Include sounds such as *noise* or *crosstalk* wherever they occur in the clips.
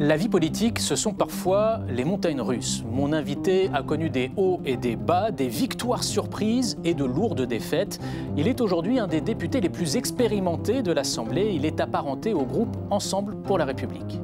La vie politique, ce sont parfois les montagnes russes. Mon invité a connu des hauts et des bas, des victoires surprises et de lourdes défaites. Il est aujourd'hui un des députés les plus expérimentés de l'Assemblée. Il est apparenté au groupe Ensemble pour la République.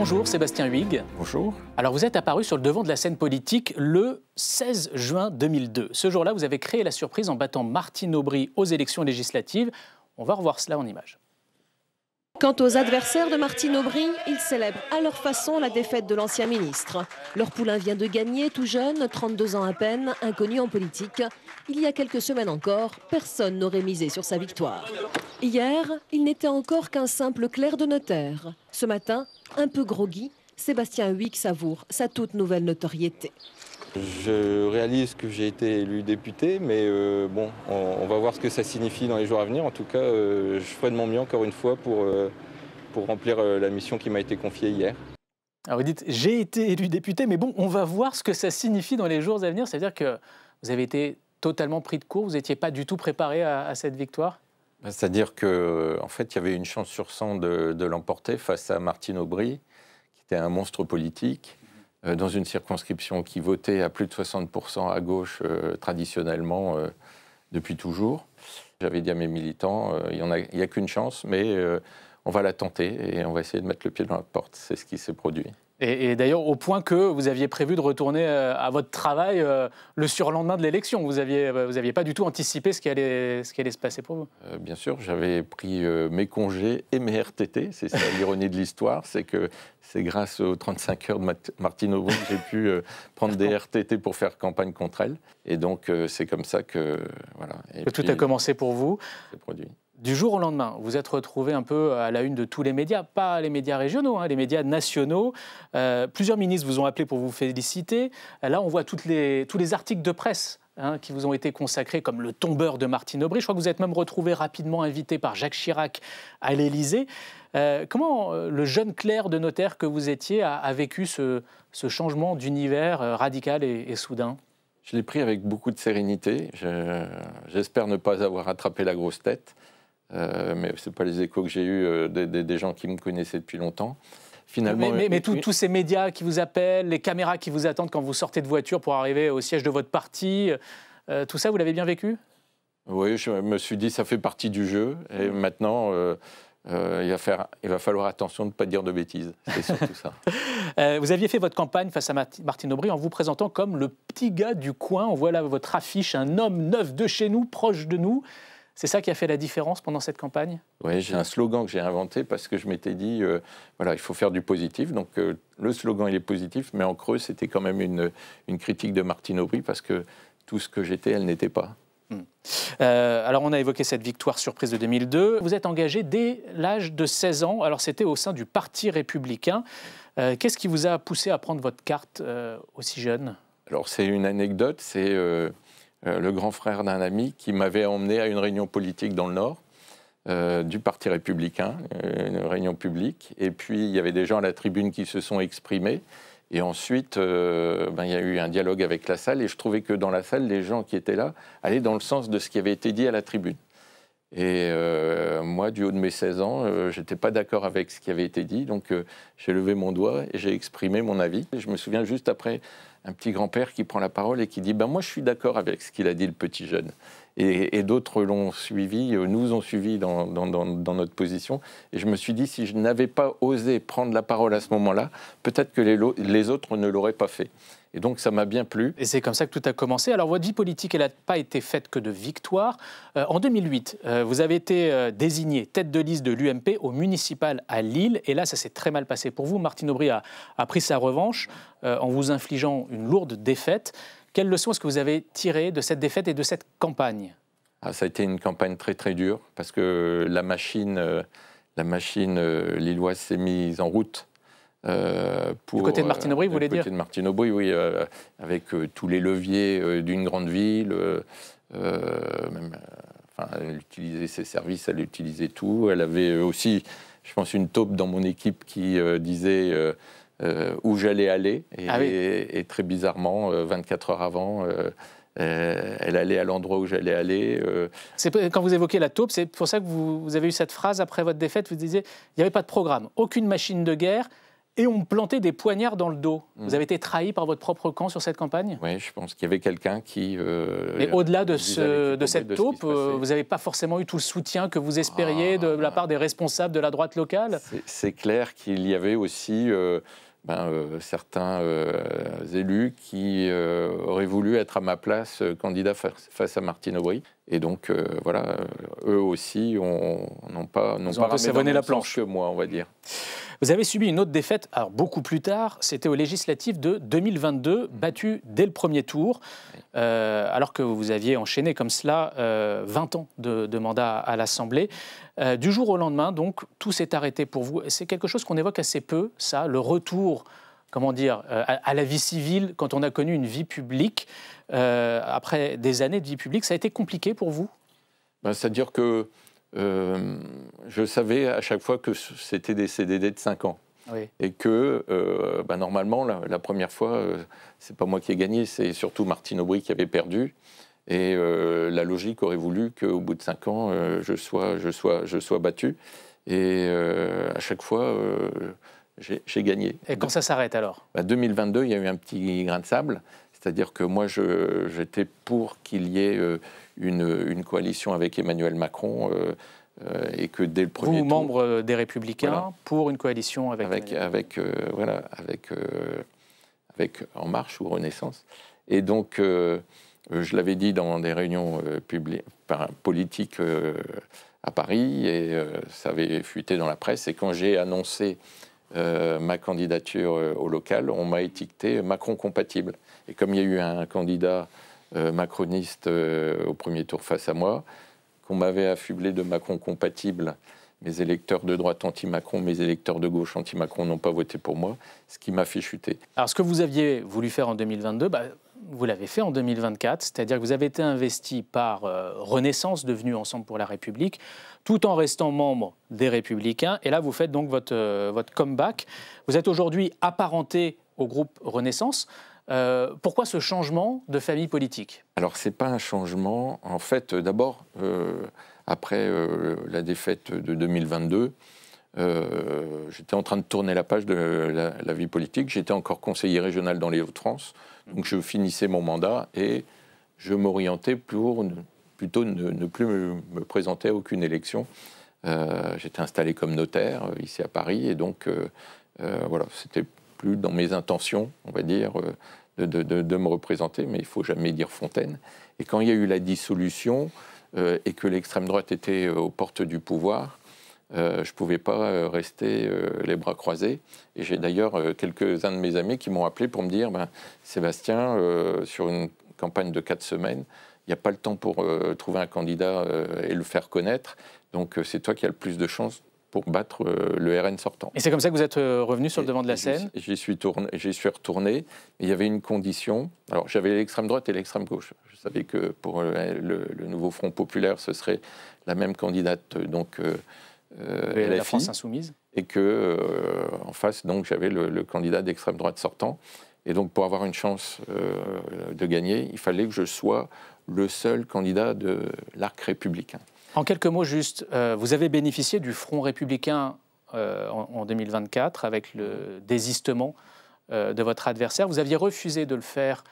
Bonjour Sébastien Huyghe. Bonjour. Alors vous êtes apparu sur le devant de la scène politique le 16 juin 2002. Ce jour-là, vous avez créé la surprise en battant Martine Aubry aux élections législatives. On va revoir cela en images. Quant aux adversaires de Martine Aubry, ils célèbrent à leur façon la défaite de l'ancien ministre. Leur poulain vient de gagner, tout jeune, 32 ans à peine, inconnu en politique. Il y a quelques semaines encore, personne n'aurait misé sur sa victoire. Hier, il n'était encore qu'un simple clerc de notaire. Ce matin, un peu groggy, Sébastien Huick savoure sa toute nouvelle notoriété. Je réalise que j'ai été élu député, mais euh, bon, on, va voir ce que ça signifie dans les jours à venir. En tout cas, euh, je ferai de mon mieux encore une fois pour, euh, pour remplir la mission qui m'a été confiée hier. Alors vous dites, j'ai été élu député, mais bon, on va voir ce que ça signifie dans les jours à venir. C'est-à-dire que vous avez été totalement pris de court, vous n'étiez pas du tout préparé à cette victoire c'est-à-dire qu'en fait, il y avait une chance sur 100 de, l'emporter face à Martine Aubry, qui était un monstre politique, euh, dans une circonscription qui votait à plus de 60% à gauche euh, traditionnellement euh, depuis toujours. J'avais dit à mes militants, il n'y a, a qu'une chance, mais on va la tenter et on va essayer de mettre le pied dans la porte. C'est ce qui s'est produit. Et, d'ailleurs, au point que vous aviez prévu de retourner euh, à votre travail euh, le surlendemain de l'élection. Vous n'aviez euh, vous aviez pas du tout anticipé ce qui allait, ce qui allait se passer pour vous. bien sûr, j'avais pris mes congés et mes RTT. C'est ça l'ironie de l'histoire. C'est que c'est grâce aux 35 heures de Martine Aubry que j'ai pu prendre des RTT pour faire campagne contre elle. Et donc, c'est comme ça que. Voilà. tout a commencé pour vous. Produit du jour au lendemain, vous êtes retrouvé un peu à la une de tous les médias, pas les médias régionaux, hein, les médias nationaux. Euh, plusieurs ministres vous ont appelé pour vous féliciter. Là, on voit toutes les, tous les articles de presse hein, qui vous ont été consacrés, comme le tombeur de Martine Aubry. Je crois que vous êtes même retrouvé rapidement invité par Jacques Chirac à l'Élysée. Euh, comment euh, le jeune clerc de notaire que vous étiez a, vécu ce, changement d'univers radical et, soudain Je l'ai pris avec beaucoup de sérénité. J'espère ne pas avoir attrapé la grosse tête. Euh, mais ce pas les échos que j'ai eus euh, des, gens qui me connaissaient depuis longtemps. Finalement, mais, tous ces médias qui vous appellent, les caméras qui vous attendent quand vous sortez de voiture pour arriver au siège de votre parti, euh, tout ça, vous l'avez bien vécu Oui, je me suis dit, ça fait partie du jeu. Et mmh. maintenant, il va, faire, il, va falloir attention de ne pas dire de bêtises. C'est surtout ça. *laughs* vous aviez fait votre campagne face à Martine Aubry en vous présentant comme le petit gars du coin. On voit là votre affiche, un homme neuf de chez nous, proche de nous. C'est ça qui a fait la différence pendant cette campagne Oui, j'ai un slogan que j'ai inventé parce que je m'étais dit, euh, voilà, il faut faire du positif. Donc euh, le slogan, il est positif, mais en creux, c'était quand même une, critique de Martine Aubry parce que tout ce que j'étais, elle n'était pas. Hmm. Euh, alors on a évoqué cette victoire surprise de 2002. Vous êtes engagé dès l'âge de 16 ans, alors c'était au sein du Parti républicain. Qu'est-ce qui vous a poussé à prendre votre carte aussi jeune Alors c'est une anecdote, c'est euh, le grand frère d'un ami qui m'avait emmené à une réunion politique dans le Nord. Euh, du Parti républicain, euh, une réunion publique. Et puis, il y avait des gens à la tribune qui se sont exprimés. Et ensuite, ben, il y a eu un dialogue avec la salle. Et je trouvais que dans la salle, les gens qui étaient là allaient dans le sens de ce qui avait été dit à la tribune. Et moi, du haut de mes 16 ans, je n'étais pas d'accord avec ce qui avait été dit. Donc, j'ai levé mon doigt et j'ai exprimé mon avis. je me souviens juste après un petit grand-père qui prend la parole et qui dit ben, Moi, je suis d'accord avec ce qu'il a dit le petit jeune. Et, d'autres l'ont suivi, euh, nous ont suivi dans, notre position. Et je me suis dit, si je n'avais pas osé prendre la parole à ce moment-là, peut-être que les, autres ne l'auraient pas fait. Et donc ça m'a bien plu. Et c'est comme ça que tout a commencé. Alors votre vie politique, elle n'a pas été faite que de victoires. Euh, en 2008, euh, vous avez été désigné tête de liste de l'UMP au municipal à Lille. Et là, ça s'est très mal passé pour vous. Martine Aubry a pris sa revanche en vous infligeant une lourde défaite. Quelle leçon est-ce que vous avez tirée de cette défaite et de cette campagne ah, Ça a été une campagne très très dure parce que la machine, euh, la machine euh, lilloise s'est mise en route. pour, euh, du côté de Martine Aubry, vous voulez dire Du côté de Martine Aubry, oui, avec tous les leviers d'une grande ville, même, enfin, elle utilisait ses services, elle utilisait tout. Elle avait aussi, je pense, une taupe dans mon équipe qui disait euh, où j'allais aller. Et, ah très bizarrement, 24 euh, heures avant, euh, elle allait à l'endroit où j'allais aller. C'est Quand vous évoquez la taupe, c'est pour ça que vous, avez eu cette phrase après votre défaite, vous disiez, il n'y avait pas de programme, aucune machine de guerre, et on plantait des poignards dans le dos. Mm. Vous avez été trahi par votre propre camp sur cette campagne Oui, je pense qu'il y avait quelqu'un qui... Mais au-delà de, ce, de cette taupe, vous n'avez pas forcément eu tout le soutien que vous espériez ah. de la part des responsables de la droite locale C'est clair qu'il y avait aussi... Ben, euh, certains euh, élus qui euh, auraient voulu être à ma place candidat face, à Martine Aubry. Et donc, voilà, eux aussi n'ont pas, n'ont pas savonné la planche que moi, on va dire. Vous avez subi une autre défaite, alors beaucoup plus tard, c'était au législatives de 2022, mmh. battu dès le premier tour, alors que vous aviez enchaîné comme cela 20 ans de, de mandat à l'Assemblée. du jour au lendemain, donc, tout s'est arrêté pour vous. C'est quelque chose qu'on évoque assez peu, ça, le retour comment dire, euh, à, la vie civile quand on a connu une vie publique euh, après des années de vie publique Ça a été compliqué pour vous ben, C'est-à-dire que euh, je savais à chaque fois que c'était des CDD de 5 ans. Et que ben, normalement, la, première fois, c'est pas moi qui ai gagné, c'est surtout Martine Aubry qui avait perdu. Et la logique aurait voulu qu'au bout de 5 ans, je, sois, je, sois, je sois battu. Et à chaque fois, j'ai gagné. Et quand ça s'arrête alors bah, En 2022, il y a eu un petit grain de sable. C'est-à-dire que moi, j'étais pour qu'il y ait euh, une, coalition avec Emmanuel Macron euh, euh, et que dès le premier Vous, membre des Républicains, pour une coalition avec avec voilà avec avec En Marche ou Renaissance. Et donc, je l'avais dit dans des réunions politiques à Paris et ça avait fuité dans la presse. Et quand j'ai annoncé euh, ma candidature euh, au local, on m'a étiqueté Macron compatible. Et comme il y a eu un candidat euh, macroniste au premier tour face à moi, qu'on m'avait affublé de Macron compatible, mes électeurs de droite anti-Macron, mes électeurs de gauche anti-Macron n'ont pas voté pour moi, ce qui m'a fait chuter. Alors ce que vous aviez voulu faire en 2022, vous l'avez fait en 2024, c'est-à-dire que vous avez été investi par euh, Renaissance, devenu Ensemble pour la République, tout en restant membre des Républicains. Et là, vous faites donc votre, euh, votre comeback. Vous êtes aujourd'hui apparenté au groupe Renaissance. Euh, pourquoi ce changement de famille politique Alors, ce n'est pas un changement. En fait, d'abord, après la défaite de 2022, j'étais en train de tourner la page de la, la vie politique. J'étais encore conseiller régional dans les Hauts-de-France. Donc je finissais mon mandat et je m'orientais pour plutôt ne, plus me, présenter à aucune élection. Euh, j'étais installé comme notaire euh, ici à Paris et donc euh, voilà, c'était plus dans mes intentions, on va dire, de, de me représenter, mais il faut jamais dire Fontaine. Et quand il y a eu la dissolution et que l'extrême droite était aux portes du pouvoir, euh, je ne pouvais pas euh, rester euh, les bras croisés. Et j'ai d'ailleurs quelques-uns de mes amis qui m'ont appelé pour me dire ben, Sébastien, sur une campagne de quatre semaines, il n'y a pas le temps pour trouver un candidat et le faire connaître. Donc c'est toi qui as le plus de chances pour battre le RN sortant. Et c'est comme ça que vous êtes revenu sur le devant de la scène J'y suis, suis retourné. Il y avait une condition. Alors j'avais l'extrême droite et l'extrême gauche. Je savais que pour le, le, nouveau Front populaire, ce serait la même candidate. Donc euh, la France insoumise. Et que euh, en face, donc, j'avais le, candidat d'extrême droite sortant. Et donc, pour avoir une chance euh, de gagner, il fallait que je sois le seul candidat de l'arc républicain. En quelques mots, juste, vous avez bénéficié du Front républicain en, 2024 avec le désistement de votre adversaire. Vous aviez refusé de le faire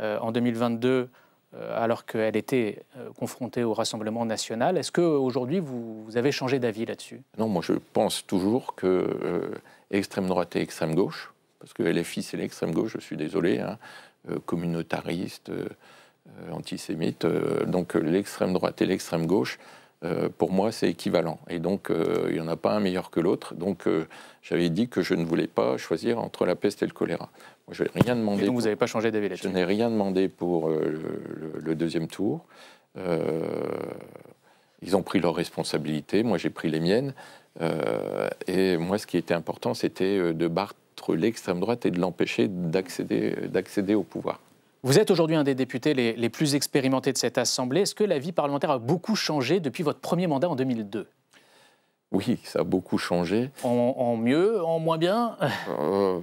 en 2022 euh, alors qu'elle était euh, confrontée au Rassemblement national. Est-ce qu'aujourd'hui, vous, vous avez changé d'avis là-dessus Non, moi je pense toujours que euh, extrême droite et extrême gauche, parce que LFI c'est l'extrême gauche, je suis désolé, hein, communautariste, antisémite, donc l'extrême droite et l'extrême gauche, euh, pour moi, c'est équivalent. Et donc, euh, il n'y en a pas un meilleur que l'autre. Donc, euh, j'avais dit que je ne voulais pas choisir entre la peste et le choléra. je n'ai rien demandé. Et donc, pour... vous n'avez pas changé d'avis Je n'ai rien demandé pour le, le, deuxième tour. ils ont pris leurs responsabilités. Moi, j'ai pris les miennes. et moi, ce qui était important, c'était de battre l'extrême droite et de l'empêcher d'accéder au pouvoir. Vous êtes aujourd'hui un des députés les, plus expérimentés de cette Assemblée. Est-ce que la vie parlementaire a beaucoup changé depuis votre premier mandat en 2002 Oui, ça a beaucoup changé. En, mieux, en moins bien euh,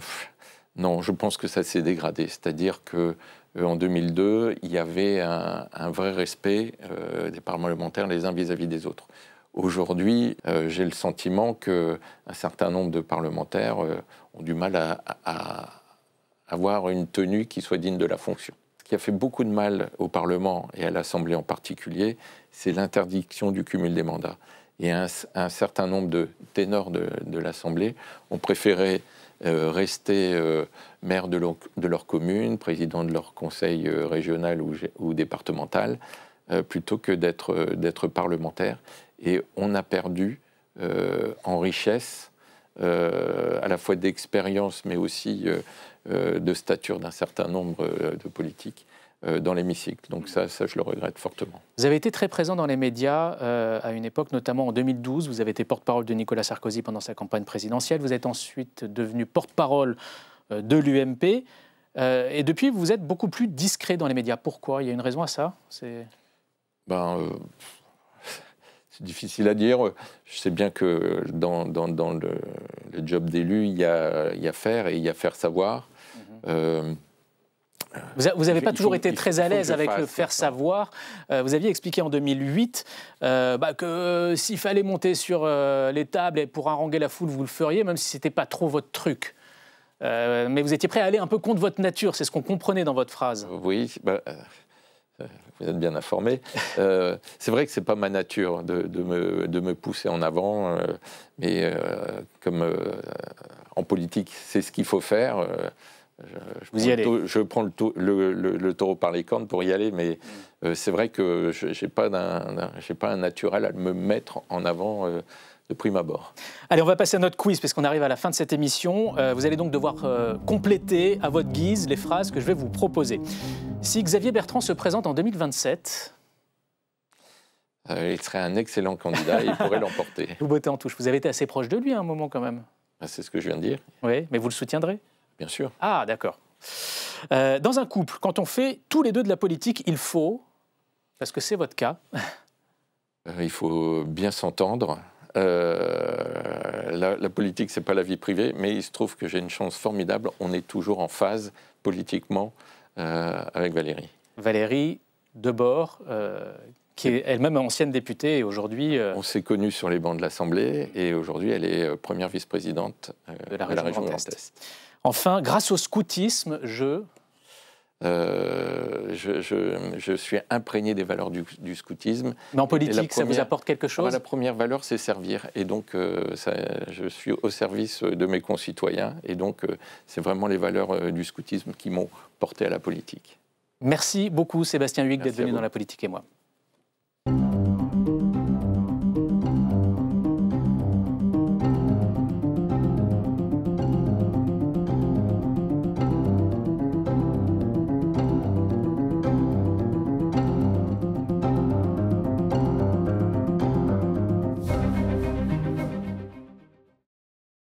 Non, je pense que ça s'est dégradé. C'est-à-dire que euh, en 2002, il y avait un, vrai respect euh, des parlementaires les uns vis-à-vis des autres. Aujourd'hui, j'ai le sentiment que un certain nombre de parlementaires ont du mal à avoir une tenue qui soit digne de la fonction. Ce qui a fait beaucoup de mal au Parlement et à l'Assemblée en particulier, c'est l'interdiction du cumul des mandats. Et un, certain nombre de ténors de, l'Assemblée ont préféré euh, rester euh, maire de leur, commune, président de leur conseil euh, régional ou, ou départemental, plutôt que d'être parlementaire. Et on a perdu en richesse euh, à la fois d'expérience, mais aussi euh, euh, de stature d'un certain nombre de politiques dans l'hémicycle. Donc ça, ça, je le regrette fortement. Vous avez été très présent dans les médias à une époque, notamment en 2012. Vous avez été porte-parole de Nicolas Sarkozy pendant sa campagne présidentielle. Vous êtes ensuite devenu porte-parole de l'UMP. et depuis, vous êtes beaucoup plus discret dans les médias. Pourquoi Il y a une raison à ça ben, c'est difficile à dire. Je sais bien que dans, le, job d'élu, il y a, faire et il y a faire savoir. Mhm. Euh, vous n'avez pas toujours été très à l'aise avec le faire savoir. Euh, vous aviez expliqué en 2008 euh, bah, que s'il fallait monter sur les tables et pour haranguer la foule, vous le feriez, même si ce n'était pas trop votre truc. mais vous étiez prêt à aller un peu contre votre nature, c'est ce qu'on comprenait dans votre phrase. Oui, bah, *laughs* vous êtes bien informé. Euh, c'est vrai que c'est pas ma nature de, de, me, pousser en avant, euh, mais euh, comme en politique, c'est ce qu'il faut faire. je, vous y je prends le, le, taureau par les cornes pour y aller, mais mm. c'est vrai que je n'ai pas, un naturel à me mettre en avant de prime abord. Allez, on va passer à notre quiz parce qu'on arrive à la fin de cette émission. Euh, vous allez donc devoir euh, compléter à votre guise les phrases que je vais vous proposer. Si Xavier Bertrand se présente en 2027, euh, il serait un excellent candidat il pourrait l'emporter. *laughs* Vous bottez en touche. Vous avez été assez proche de lui à hein, un moment quand même. Ah, c'est ce que je viens de dire. Oui, mais vous le soutiendrez Bien sûr. Ah, d'accord. dans un couple, quand on fait tous les deux de la politique, il faut, parce que c'est votre cas. il faut bien s'entendre, euh, la, la, politique, c'est pas la vie privée, mais il se trouve que j'ai une chance formidable. On est toujours en phase politiquement euh, avec Valérie. Valérie Debord, euh, qui est elle-même ancienne députée et aujourd'hui. Euh, On s'est connus sur les bancs de l'Assemblée et aujourd'hui, elle est première vice-présidente de, la région, de la région Grand Est. Enfin, grâce au scoutisme, je euh, je, suis imprégné des valeurs du, scoutisme. Mais en politique, ça vous apporte quelque ah bah, chose La première valeur, c'est servir. Et donc, euh, je suis au service euh, de mes concitoyens. Et donc, c'est vraiment les valeurs du scoutisme qui m'ont porté à la politique. Merci beaucoup, Sébastien Huyghe, d'être venu dans La Politique et moi.